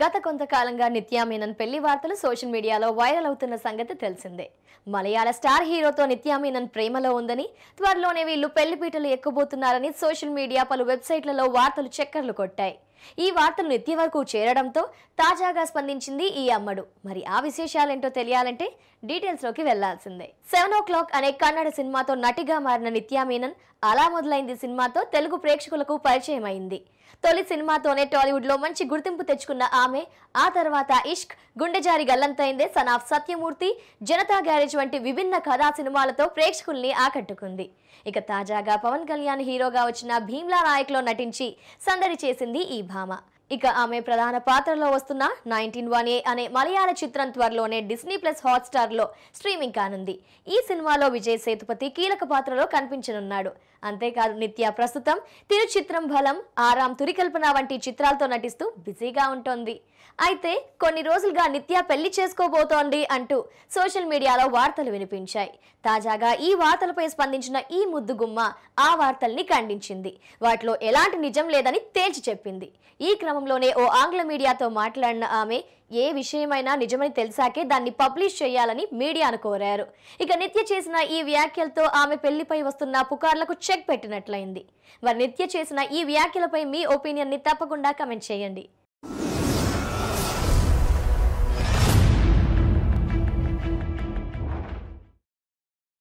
గత కొంతకాలంగా నిత్యా మీనన్ పెళ్లి వార్తలు సోషల్ మీడియాలో వైరల్ అవుతున్న సంగతి తెలిసిందే మలయాళ స్టార్ హీరోతో నిత్యా మీనన్ ప్రేమలో ఉందని త్వరలోనే వీళ్ళు పెళ్లిపీటలు ఎక్కుబోతున్నారని సోషల్ మీడియా పలు వెబ్సైట్లలో వార్తలు చక్కర్లు కొట్టాయి ఈ వార్తలు నిత్య వరకు చేరడంతో తాజాగా స్పందించింది ఈ అమ్మడు మరి ఆ విశేషాలేంటో తెలియాలంటే డీటెయిల్స్లోకి వెళ్లాల్సిందే సెవెన్ ఓ క్లాక్ అనే కన్నడ సినిమాతో నటిగా మారిన నిత్యా మీనన్ అలా మొదలైంది సినిమాతో తెలుగు ప్రేక్షకులకు పరిచయం అయింది తొలి సినిమాతోనే టాలీవుడ్ లో మంచి గుర్తింపు తెచ్చుకున్న ఆమె ఆ తర్వాత ఇష్క్ గుండెజారి గల్లంతైందే సనాఫ్ సత్యమూర్తి జనతా గ్యారేజ్ వంటి విభిన్న కథా సినిమాలతో ప్రేక్షకుల్ని ఆకట్టుకుంది ఇక తాజాగా పవన్ కళ్యాణ్ హీరోగా వచ్చిన భీమ్లా నాయక్లో నటించి సందడి చేసింది ఈ భామ ఇక ఆమె ప్రధాన పాత్రలో వస్తున్న నైన్టీన్ వన్ ఏ అనే మలయాళ చిత్రం త్వరలోనే డిస్నీ ప్లస్ హాట్స్టార్లో స్ట్రీమింగ్ కానుంది ఈ సినిమాలో విజయ్ సేతుపతి కీలక పాత్రలో కనిపించనున్నాడు అంతేకాదు నిత్య ప్రస్తుతం తిరుచిత్రం బలం ఆరాం తురికల్పన వంటి చిత్రాలతో నటిస్తూ బిజీగా ఉంటుంది అయితే కొన్ని రోజులుగా నిత్య పెళ్లి చేసుకోబోతోంది అంటూ సోషల్ మీడియాలో వార్తలు వినిపించాయి తాజాగా ఈ వార్తలపై స్పందించిన ఈ ముద్దుగుమ్మ ఆ వార్తల్ని ఖండించింది వాటిలో ఎలాంటి నిజం లేదని తేల్చి చెప్పింది ఈ క్రమంలోనే ఓ ఆంగ్ల మీడియాతో మాట్లాడిన ఆమె ఏ విషయమైనా నిజమని తెలిసాకే దాన్ని పబ్లిష్ చేయాలని మీడియాను కోరారు ఇక నిత్య చేసిన ఈ వ్యాఖ్యలతో ఆమె పెళ్లిపై వస్తున్న పుకార్లకు చెక్ పెట్టినట్లయింది మరి నిత్య చేసిన ఈ వ్యాఖ్యలపై మీ ఒపీనియన్ని తప్పకుండా కమెంట్ చేయండి